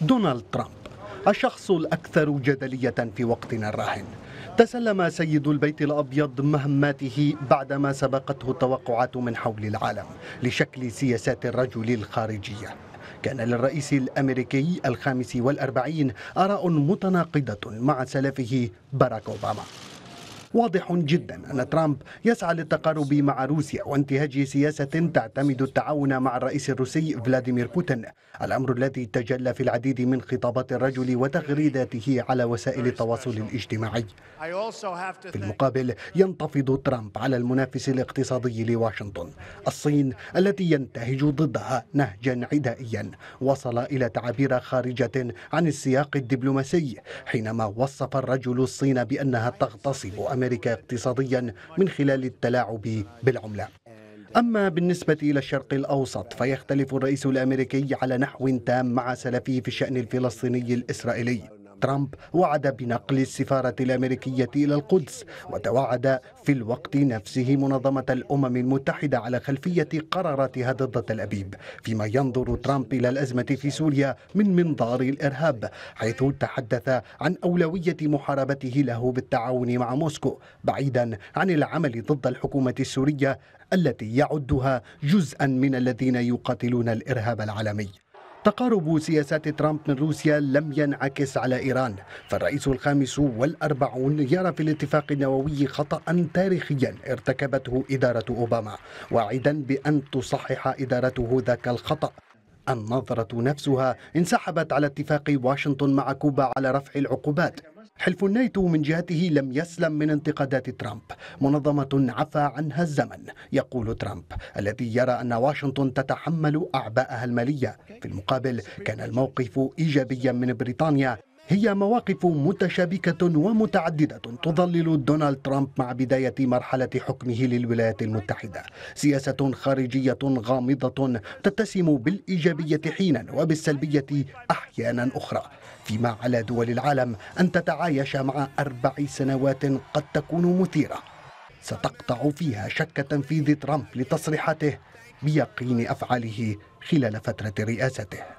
دونالد ترامب الشخص الأكثر جدلية في وقتنا الراهن تسلم سيد البيت الأبيض مهماته بعدما سبقته التوقعات من حول العالم لشكل سياسات الرجل الخارجية كان للرئيس الأمريكي الخامس والأربعين آراء متناقضة مع سلفه باراك أوباما واضح جدا أن ترامب يسعى للتقارب مع روسيا وانتهاج سياسة تعتمد التعاون مع الرئيس الروسي فلاديمير بوتين الأمر الذي تجلى في العديد من خطابات الرجل وتغريداته على وسائل التواصل الاجتماعي في المقابل ينتفض ترامب على المنافس الاقتصادي لواشنطن الصين التي ينتهج ضدها نهجا عدائيا وصل إلى تعابير خارجة عن السياق الدبلوماسي حينما وصف الرجل الصين بأنها تغتصب أمريكا أمريكا اقتصاديا من خلال التلاعب بالعملة أما بالنسبة إلى الشرق الأوسط فيختلف الرئيس الأمريكي على نحو تام مع سلفه في الشأن الفلسطيني الإسرائيلي ترامب وعد بنقل السفارة الأمريكية إلى القدس وتوعد في الوقت نفسه منظمة الأمم المتحدة على خلفية قراراتها ضد تل أبيب فيما ينظر ترامب إلى الأزمة في سوريا من منظار الإرهاب حيث تحدث عن أولوية محاربته له بالتعاون مع موسكو بعيدا عن العمل ضد الحكومة السورية التي يعدها جزءا من الذين يقاتلون الإرهاب العالمي تقارب سياسات ترامب من روسيا لم ينعكس على إيران فالرئيس الخامس والأربعون يرى في الاتفاق النووي خطأ تاريخيا ارتكبته إدارة أوباما واعدا بأن تصحح إدارته ذاك الخطأ النظرة نفسها انسحبت على اتفاق واشنطن مع كوبا على رفع العقوبات حلف الناتو من جهته لم يسلم من انتقادات ترامب منظمة عفى عنها الزمن يقول ترامب الذي يرى أن واشنطن تتحمل أعباءها المالية في المقابل كان الموقف إيجابيا من بريطانيا هي مواقف متشابكة ومتعددة تظلل دونالد ترامب مع بداية مرحلة حكمه للولايات المتحدة سياسة خارجية غامضة تتسم بالإيجابية حينا وبالسلبية أحيانا أخرى فيما على دول العالم أن تتعايش مع أربع سنوات قد تكون مثيرة ستقطع فيها شك تنفيذ ترامب لتصريحاته بيقين أفعاله خلال فترة رئاسته